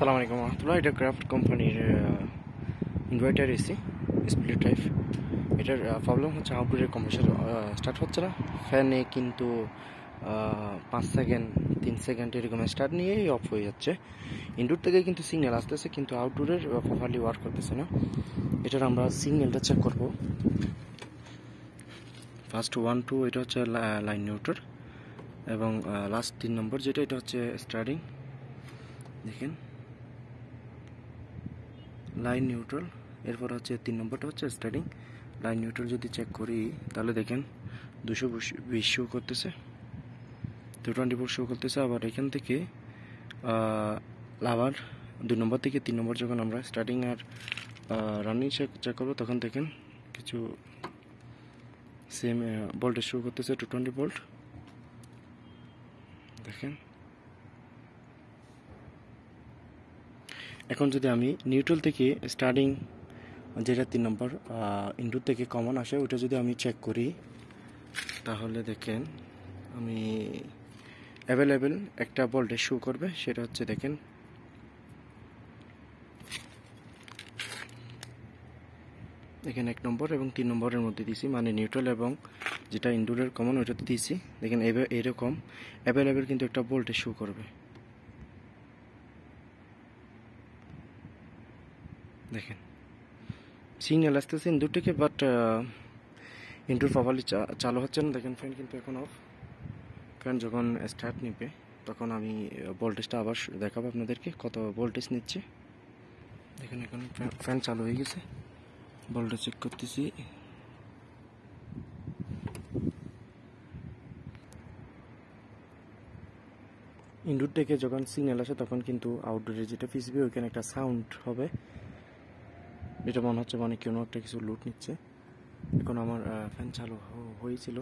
সালাম আলাইকুম রহমতুল্লাহ এটা ক্রাফট কোম্পানির ইনভার্টার এসি স্প্লিট টাইপ এটার প্রবলেম হচ্ছে আউটডোরের কম্প্রেসার স্টার্ট হচ্ছে না ফ্যানে কিন্তু পাঁচ সেকেন্ড তিন সেকেন্ড এরকম স্টার্ট নিয়েই অফ হয়ে যাচ্ছে ইনডোর থেকে কিন্তু সিগন্যাল আসতেছে কিন্তু আউটডোরের প্রপারলি ওয়ার্ক করতেছে না এটার আমরা সিগন্যালটা চেক করব ফার্স্ট ওয়ান টু এটা হচ্ছে লাইন নিউটার এবং লাস্ট তিন নম্বর যেটা এটা হচ্ছে স্টার্টিং দেখেন লাইন নিউট্রাল এরপর হচ্ছে তিন নম্বরটা হচ্ছে স্টার্টিং লাইন নিউট্রাল যদি চেক করি তাহলে দেখেন দুশো বিশ শো করতেছে টু টোয়েন্টি ফোর শো করতেছে আবার এখান থেকে আবার দুই নম্বর থেকে তিন নম্বর যখন আমরা স্টার্টিং আর রানিং চেক চেক করবো তখন দেখেন কিছু সেম ভোল্টেজ শো করতেছে টু টোয়েন্টি ভোল্ট দেখেন এখন যদি আমি নিউট্রাল থেকে স্টার্টিং যেটা তিন নম্বর ইন্ডুর থেকে কমন আসে ওটা যদি আমি চেক করি তাহলে দেখেন আমি অ্যাভেলেবেল একটা বল্টে শু করবে সেটা হচ্ছে দেখেন দেখেন এক নম্বর এবং তিন নম্বরের মধ্যে দিছি মানে নিউট্রাল এবং যেটা ইনডোরের কমন ওইটাতে দিয়েছি দেখেন এরকম অ্যাভেলেবেল কিন্তু একটা বোল্টে শু করবে দেখেন সিগন্যাল আসতেছে ইন্দুর থেকে বাট ইন্দুর প্রপারলি চালু হচ্ছে না দেখেন ফ্যান কিন্তু এখন অফ ফ্যান যখন স্টার্ট নিবে তখন আমি ভোল্টেজটা uh, আবার দেখাবো আপনাদেরকে কত ভোল্টেজ নিচ্ছে দেখেন এখন ফ্যান চালু হয়ে গেছে ভোল্টেজ চেক করতেছি ইনডোর থেকে যখন সিগন্যাল আসে তখন কিন্তু আউটডোরে যেটা ফিসবে ওইখানে একটা সাউন্ড হবে এটা মনে হচ্ছে মানে কোনো একটা কিছু লুট নিচ্ছে এখন আমার ফ্যান চালু হয়েছিল